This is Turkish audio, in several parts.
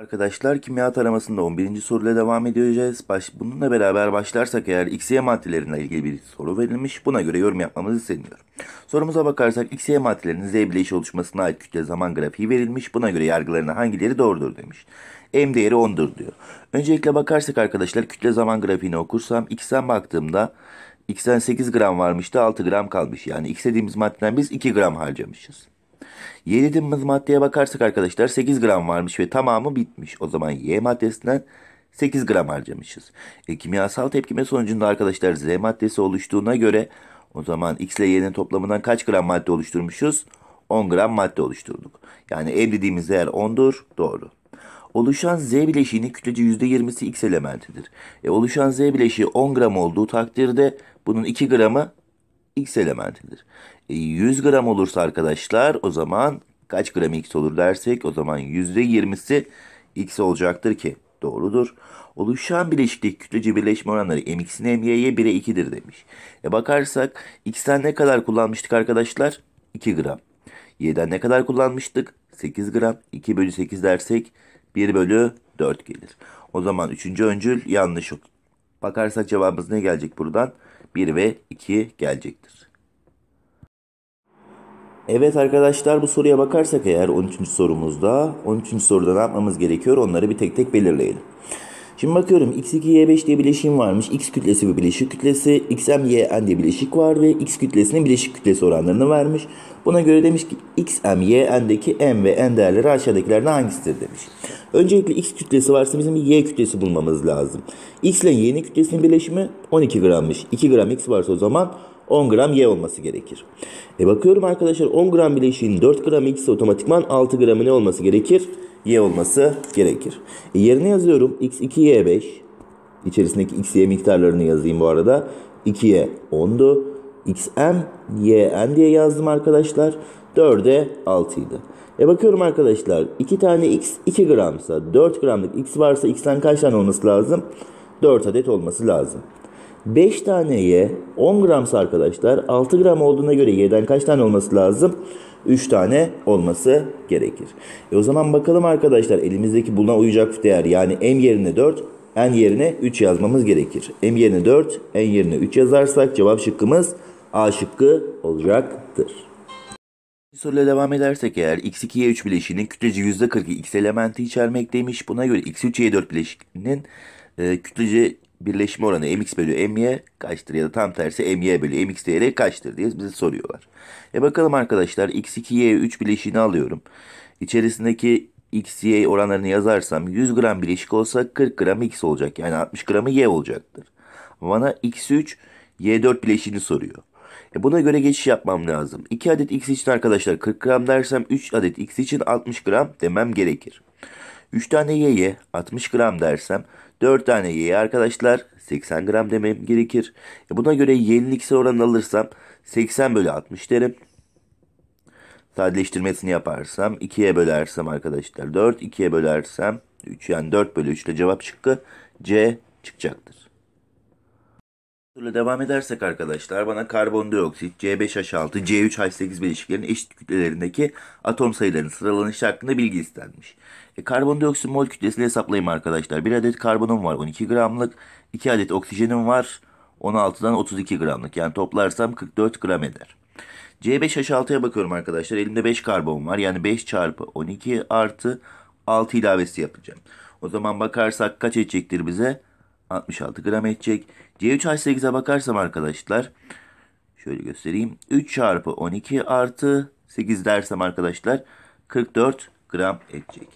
Arkadaşlar kimya taramasında 11. soruyla devam edeceğiz. Baş, bununla beraber başlarsak eğer XY maddelerine ilgili bir soru verilmiş. Buna göre yorum yapmamız isteniyor. Sorumuza bakarsak XY maddelerinin Z bileşi oluşmasına ait kütle zaman grafiği verilmiş. Buna göre yargılarına hangileri doğrudur demiş. M değeri 10'dur diyor. Öncelikle bakarsak arkadaşlar kütle zaman grafiğini okursam X'den baktığımda X'den 8 gram varmıştı 6 gram kalmış. Yani X dediğimiz maddeden biz 2 gram harcamışız. Yediğimiz maddeye bakarsak arkadaşlar 8 gram varmış ve tamamı bitmiş. O zaman Y maddesinden 8 gram harcamışız. E, kimyasal tepkime sonucunda arkadaşlar Z maddesi oluştuğuna göre o zaman X ile Y'nin toplamından kaç gram madde oluşturmuşuz? 10 gram madde oluşturduk. Yani M dediğimiz değer 10'dur. Doğru. Oluşan Z bileşiğinin kütlece %20'si X elementidir. E, oluşan Z bileşiği 10 gram olduğu takdirde bunun 2 gramı X elementidir. E, 100 gram olursa arkadaşlar o zaman kaç gram X olur dersek o zaman %20'si X olacaktır ki doğrudur. Oluşan bileşiklik kütlece birleşme oranları mx'in my'ye 1'e 2'dir demiş. E bakarsak x'ten ne kadar kullanmıştık arkadaşlar? 2 gram. y'den ne kadar kullanmıştık? 8 gram. 2 bölü 8 dersek 1 bölü 4 gelir. O zaman 3. öncül yanlış. Bakarsak cevabımız ne gelecek buradan? 1 ve 2 gelecektir. Evet arkadaşlar bu soruya bakarsak eğer 13. sorumuzda 13. soruda ne yapmamız gerekiyor onları bir tek tek belirleyelim. Şimdi bakıyorum x2 y5 diye bileşim varmış. x kütlesi bir bileşik kütlesi. xm yn diye bileşik var ve x kütlesinin bileşik kütlesi oranlarını vermiş. Buna göre demiş ki xm yn'deki m ve n değerleri aşağıdakilerden hangisidir demiş. Öncelikle x kütlesi varsa bizim y kütlesi bulmamız lazım. x ile y'nin kütlesinin birleşimi 12 grammış. 2 gram x varsa o zaman 10 gram y olması gerekir. E bakıyorum arkadaşlar 10 gram bileşiğin 4 gram x otomatikman 6 gramı ne olması gerekir? y olması gerekir. E yerine yazıyorum x2y5 İçerisindeki x y miktarlarını yazayım bu arada. 2'ye 10'du. xm yn diye yazdım arkadaşlar. 4'e 6 idi. E bakıyorum arkadaşlar iki tane x 2 gramsa 4 gramlık x varsa x'ten kaç tane olması lazım? 4 adet olması lazım. 5 tane y 10 gramsa arkadaşlar 6 gram olduğuna göre y'den kaç tane olması lazım? 3 tane olması gerekir. E o zaman bakalım arkadaşlar elimizdeki bulunan uyacak değer yani m yerine 4 n yerine 3 yazmamız gerekir. m yerine 4 n yerine 3 yazarsak cevap şıkkımız A şıkkı olacaktır. Bir soruyla devam edersek eğer x2'ye 3 bileşiğinin kütlece %40'ı x elementi içermekteymiş. Buna göre x3'ye 4 bileşiğinin e, kütlece birleşme oranı mx bölü my kaçtır ya da tam tersi my bölü mx değeri kaçtır diye bize soruyorlar. E bakalım arkadaşlar x Y 3 bileşiğini alıyorum. İçerisindeki x y oranlarını yazarsam 100 gram bileşik olsa 40 gram x olacak. Yani 60 gramı y olacaktır. Bana x3 y4 bileşiğini soruyor. E buna göre geçiş yapmam lazım. 2 adet X için arkadaşlar 40 gram dersem 3 adet X için 60 gram demem gerekir. 3 tane Y'ye 60 gram dersem 4 tane Y'ye arkadaşlar 80 gram demem gerekir. E buna göre Y'nin x oranını alırsam 80 bölü 60 derim. Sadeleştirmesini yaparsam 2'ye bölersem arkadaşlar 4, 2'ye bölersem 3 yani 4 bölü 3 ile cevap şıkkı C çıkacaktır. Böyle devam edersek arkadaşlar bana karbondioksit, C5H6, C3H8 bileşiklerinin eşit kütlelerindeki atom sayılarının sıralanışı hakkında bilgi istenmiş. E, karbondioksit mol kütlesini hesaplayayım arkadaşlar. 1 adet karbonum var 12 gramlık, 2 adet oksijenim var 16'dan 32 gramlık. Yani toplarsam 44 gram eder. C5H6'ya bakıyorum arkadaşlar. Elimde 5 karbon var. Yani 5 çarpı 12 artı 6 ilavesi yapacağım. O zaman bakarsak kaç edecektir bize? 66 gram edecek. C3H8'e bakarsam arkadaşlar şöyle göstereyim. 3 çarpı 12 artı 8 dersem arkadaşlar 44 gram edecek.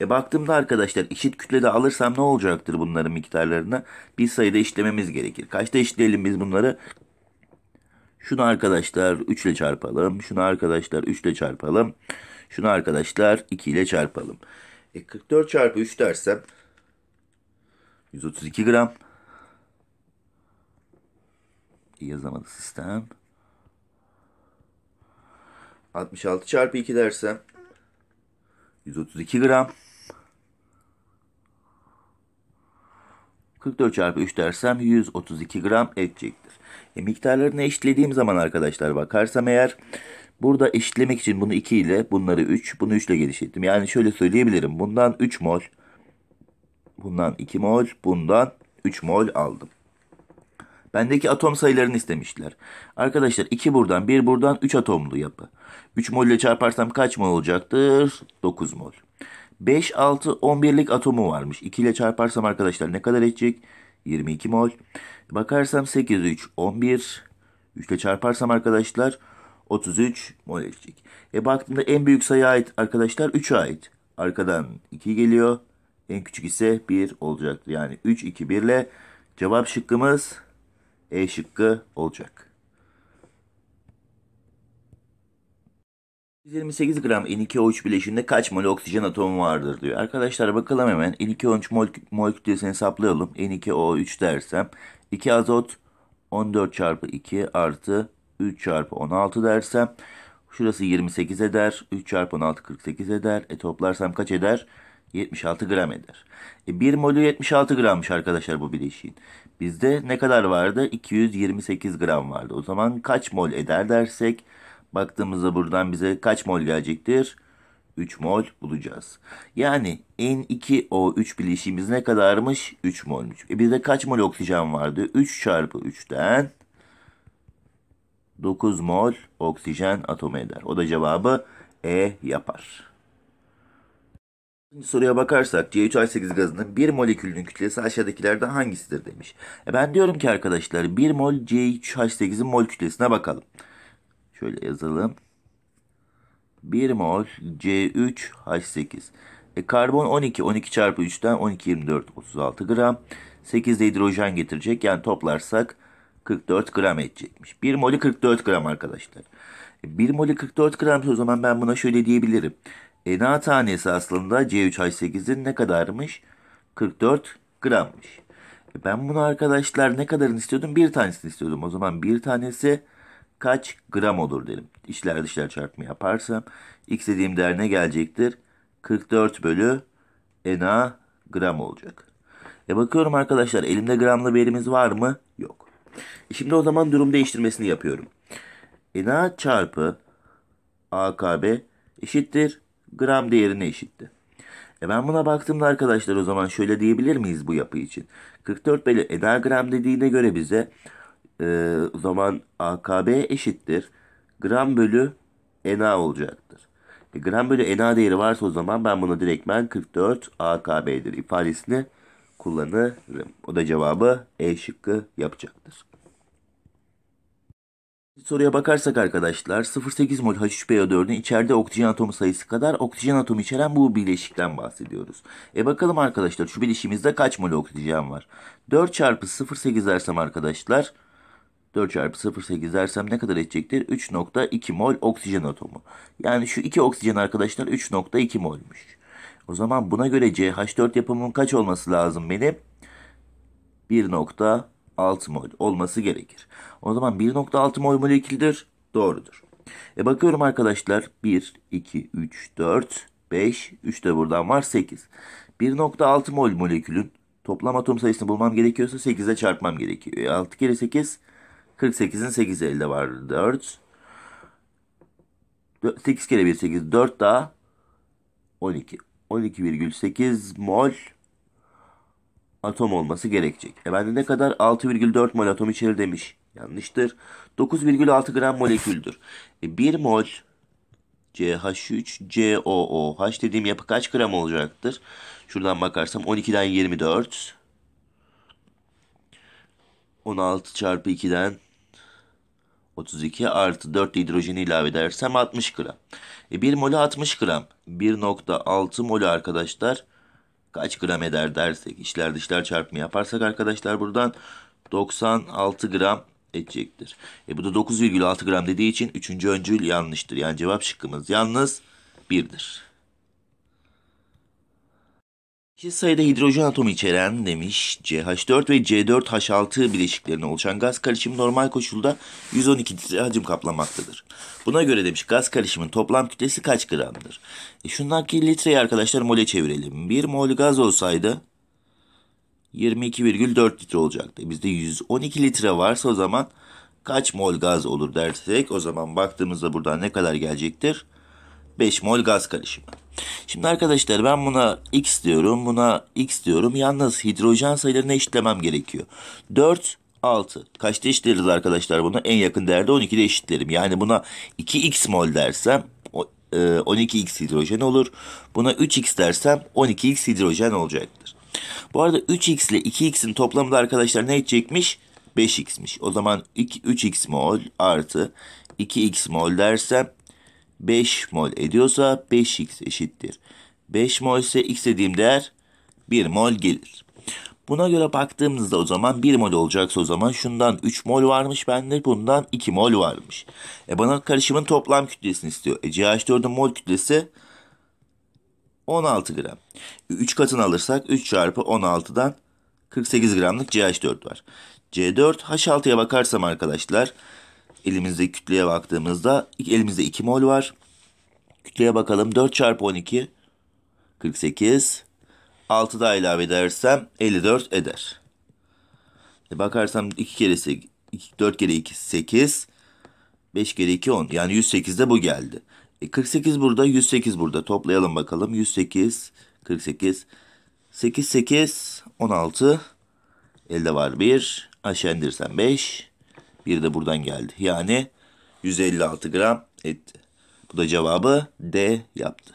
E baktığımda arkadaşlar eşit kütlede alırsam ne olacaktır bunların miktarlarına? Bir sayıda işlememiz gerekir. Kaçta işleyelim biz bunları? Şunu arkadaşlar 3 ile çarpalım. Şunu arkadaşlar 3 ile çarpalım. Şunu arkadaşlar 2 ile çarpalım. E 44 çarpı 3 dersem 132 gram. Yazamadı sistem. 66 çarpı 2 dersem 132 gram. 44 çarpı 3 dersem 132 gram edecektir. E, miktarlarını eşitlediğim zaman arkadaşlar bakarsam eğer burada eşitlemek için bunu 2 ile bunları 3 bunu 3 ile genişlettim. Yani şöyle söyleyebilirim bundan 3 mol bundan 2 mol, bundan 3 mol aldım. Bendeki atom sayılarını istemişler. Arkadaşlar 2 buradan 1 buradan 3 atomlu yapı. 3 mol ile çarparsam kaç mol olacaktır? 9 mol. 5, 6, 11'lik atomu varmış. 2 ile çarparsam arkadaşlar ne kadar edecek? 22 mol. Bakarsam 8, 3, 11. 3 ile çarparsam arkadaşlar 33 mol edecek. E baktığımda en büyük sayı ait arkadaşlar 3'e ait. Arkadan 2 geliyor. En küçük ise 1 olacaktır. Yani 3, 2, 1 ile cevap şıkkımız E şıkkı olacak. 28 gram N2O3 bileşiğinde kaç mol oksijen atomu vardır diyor. Arkadaşlar bakalım hemen N2O3 mol, mol kütlesini hesaplayalım. N2O3 dersem 2 azot 14 çarpı 2 artı 3 çarpı 16 dersem şurası 28 eder. 3 çarpı 16 48 eder. E toplarsam kaç eder? 76 gram eder. E, 1 molü 76 grammış arkadaşlar bu bileşiğin. Bizde ne kadar vardı? 228 gram vardı. O zaman kaç mol eder dersek baktığımızda buradan bize kaç mol gelecektir? 3 mol bulacağız. Yani N2O3 bileşiğimiz ne kadarmış? 3 molmuş. E bizde kaç mol oksijen vardı? 3 çarpı 3'ten 9 mol oksijen atomu eder. O da cevabı E yapar. İkinci soruya bakarsak C3H8 gazının bir molekülünün kütlesi aşağıdakilerden hangisidir demiş. E ben diyorum ki arkadaşlar 1 mol C3H8'in mol kütlesine bakalım. Şöyle yazalım. 1 mol C3H8. E karbon 12. 12 çarpı 3'ten 12 24 36 gram. 8 de hidrojen getirecek. Yani toplarsak 44 gram edecekmiş. 1 molü 44 gram arkadaşlar. E 1 molü 44 gram o zaman ben buna şöyle diyebilirim. Ena tanesi aslında C3H8'in ne kadarmış? 44 grammış. E, ben bunu arkadaşlar ne kadarını istiyordum? Bir tanesini istiyordum. O zaman bir tanesi kaç gram olur derim. İşler dışlar çarpımı yaparsam x dediğim değer ne gelecektir? 44 bölü Ena gram olacak. E bakıyorum arkadaşlar elimde gramlı birimiz var mı? Yok. E şimdi o zaman durum değiştirmesini yapıyorum. Ena çarpı AKB eşittir gram değerine eşitti. E ben buna baktığımda arkadaşlar o zaman şöyle diyebilir miyiz bu yapı için? 44 bölü NA gram dediğine göre bize e, o zaman AKB eşittir. Gram bölü ena olacaktır. E, gram bölü ena değeri varsa o zaman ben bunu direktmen 44 AKB'dir ifadesini kullanırım. O da cevabı E şıkkı yapacaktır. Soruya bakarsak arkadaşlar 0,8 mol H3PO4'ün içeride oksijen atomu sayısı kadar oksijen atomu içeren bu bileşikten bahsediyoruz. E bakalım arkadaşlar şu bileşimizde kaç mol oksijen var? 4 çarpı 0,8 dersem arkadaşlar 4 çarpı 0,8 dersem ne kadar edecektir? 3,2 mol oksijen atomu. Yani şu 2 oksijen arkadaşlar 3,2 molmuş. O zaman buna göre CH4 yapımının kaç olması lazım benim? 1. 1.6 mol olması gerekir. O zaman 1.6 mol moleküldür. Doğrudur. E bakıyorum arkadaşlar 1, 2, 3, 4, 5, 3 de buradan var 8. 1.6 mol molekülün toplam atom sayısını bulmam gerekiyorsa 8'e çarpmam gerekiyor. E 6 kere 8 48'in 8 elde var 4. 8 kere 1 8 4 daha 12. 12,8 mol atom olması gerekecek. E de ne kadar? 6,4 mol atom içerir demiş. Yanlıştır. 9,6 gram moleküldür. E 1 mol CH3COOH dediğim yapı kaç gram olacaktır? Şuradan bakarsam 12'den 24. 16 çarpı 2'den 32 artı 4 hidrojeni ilave edersem 60 gram. E 1 molü 60 gram. 1.6 molü arkadaşlar kaç gram eder dersek işler dışlar çarpımı yaparsak arkadaşlar buradan 96 gram edecektir. E bu da 9,6 gram dediği için 3. öncül yanlıştır. Yani cevap şıkkımız yalnız 1'dir. Eşit sayıda hidrojen atomu içeren demiş CH4 ve C4H6 bileşiklerine oluşan gaz karışımı normal koşulda 112 litre hacim kaplamaktadır. Buna göre demiş gaz karışımın toplam kütlesi kaç gramdır? E şundaki litreyi arkadaşlar mole çevirelim. 1 mol gaz olsaydı 22,4 litre olacaktı. E, bizde 112 litre varsa o zaman kaç mol gaz olur dersek o zaman baktığımızda buradan ne kadar gelecektir? 5 mol gaz karışımı. Şimdi arkadaşlar ben buna x diyorum, buna x diyorum. Yalnız hidrojen sayılarını eşitlemem gerekiyor. 4 6. Kaçta eşitleriz arkadaşlar bunu? En yakın değerde 12'de eşitlerim. Yani buna 2x mol dersem 12x e, hidrojen olur. Buna 3x dersem 12x hidrojen olacaktır. Bu arada 3x ile 2x'in toplamı da arkadaşlar ne edecekmiş? 5x'miş. O zaman 3x mol artı 2x mol dersem 5 mol ediyorsa 5x eşittir. 5 mol ise x dediğim değer 1 mol gelir. Buna göre baktığımızda o zaman 1 mol olacaksa o zaman şundan 3 mol varmış bende bundan 2 mol varmış. E bana karışımın toplam kütlesini istiyor. E CH4'ün mol kütlesi 16 gram. 3 e, katını alırsak 3 çarpı 16'dan 48 gramlık CH4 var. C4 H6'ya bakarsam arkadaşlar Elimizde kütleye baktığımızda elimizde 2 mol var. Kütleye bakalım 4 çarpı 12 48 6 daha ilave edersem 54 eder. E bakarsam 2 kere 8, 4 kere 2 8 5 kere 2 10 yani 108 de bu geldi. E 48 burada 108 burada toplayalım bakalım 108 48 8 8 16 elde var 1 aşağı indirsem 5 bir de buradan geldi. Yani 156 gram etti. Bu da cevabı D yaptı.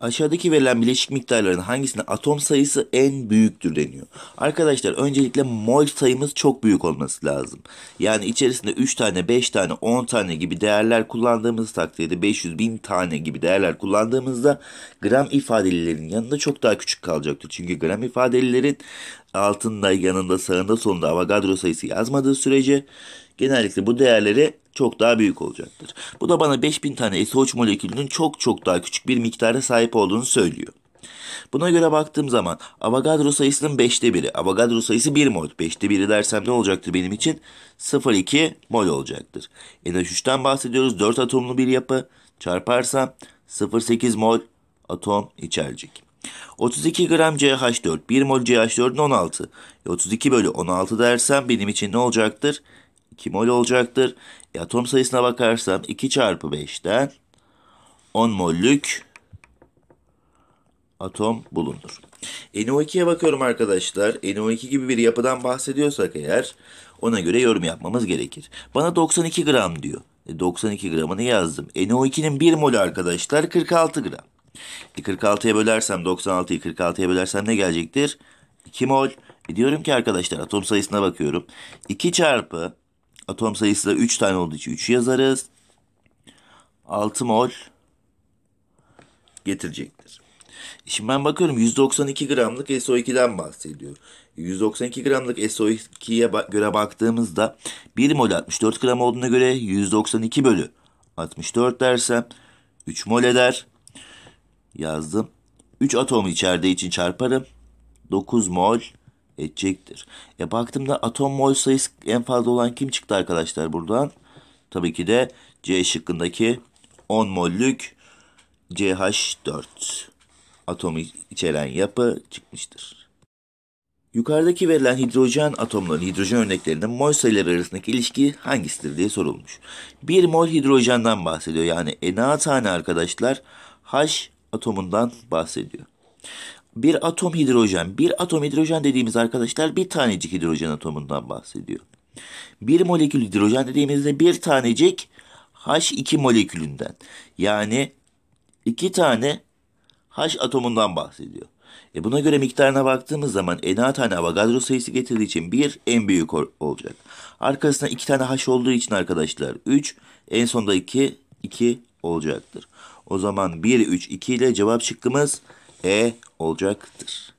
Aşağıdaki verilen bileşik miktarların hangisinde atom sayısı en büyüktür deniyor. Arkadaşlar öncelikle mol sayımız çok büyük olması lazım. Yani içerisinde 3 tane, 5 tane, 10 tane gibi değerler kullandığımız takdirde 500 bin tane gibi değerler kullandığımızda gram ifadelilerin yanında çok daha küçük kalacaktır. Çünkü gram ifadelilerin altında, yanında, sağında, solunda Avogadro sayısı yazmadığı sürece genellikle bu değerleri çok daha büyük olacaktır. Bu da bana 5000 tane so molekülünün çok çok daha küçük bir miktara sahip olduğunu söylüyor. Buna göre baktığım zaman Avogadro sayısının 5'te 1'i, Avogadro sayısı 1 mol. 5'te 1'i dersem ne olacaktır benim için? 0,2 mol olacaktır. NH3'ten bahsediyoruz. 4 atomlu bir yapı çarparsam 0,8 mol atom içerecek. 32 gram CH4, 1 mol CH4'ün 16. E 32 bölü 16 dersem benim için ne olacaktır? 2 mol olacaktır atom sayısına bakarsam 2 çarpı 5'ten 10 mollük atom bulunur. NO2'ye bakıyorum arkadaşlar. NO2 gibi bir yapıdan bahsediyorsak eğer ona göre yorum yapmamız gerekir. Bana 92 gram diyor. E 92 gramını yazdım. NO2'nin 1 mol arkadaşlar 46 gram. E 46'ya bölersem 96'yı 46'ya bölersem ne gelecektir? 2 mol. E diyorum ki arkadaşlar atom sayısına bakıyorum. 2 çarpı Atom sayısı da 3 tane olduğu için 3 yazarız. 6 mol getirecektir. Şimdi ben bakıyorum 192 gramlık SO2'den bahsediyor. 192 gramlık SO2'ye göre baktığımızda 1 mol 64 gram olduğuna göre 192 bölü 64 dersem 3 mol eder. Yazdım. 3 atom içerdiği için çarparım. 9 mol edecektir. E baktığımda atom mol sayısı en fazla olan kim çıktı arkadaşlar buradan? Tabii ki de C şıkkındaki 10 mollük CH4 atomu içeren yapı çıkmıştır. Yukarıdaki verilen hidrojen atomların hidrojen örneklerinin mol sayıları arasındaki ilişki hangisidir diye sorulmuş. 1 mol hidrojenden bahsediyor yani en az tane arkadaşlar H atomundan bahsediyor bir atom hidrojen. Bir atom hidrojen dediğimiz arkadaşlar bir tanecik hidrojen atomundan bahsediyor. Bir molekül hidrojen dediğimizde bir tanecik H2 molekülünden. Yani iki tane H atomundan bahsediyor. E buna göre miktarına baktığımız zaman NA tane Avogadro sayısı getirdiği için bir en büyük olacak. Arkasında iki tane H olduğu için arkadaşlar 3 en sonda 2 2 olacaktır. O zaman 1 3 2 ile cevap şıkkımız e olacaktır.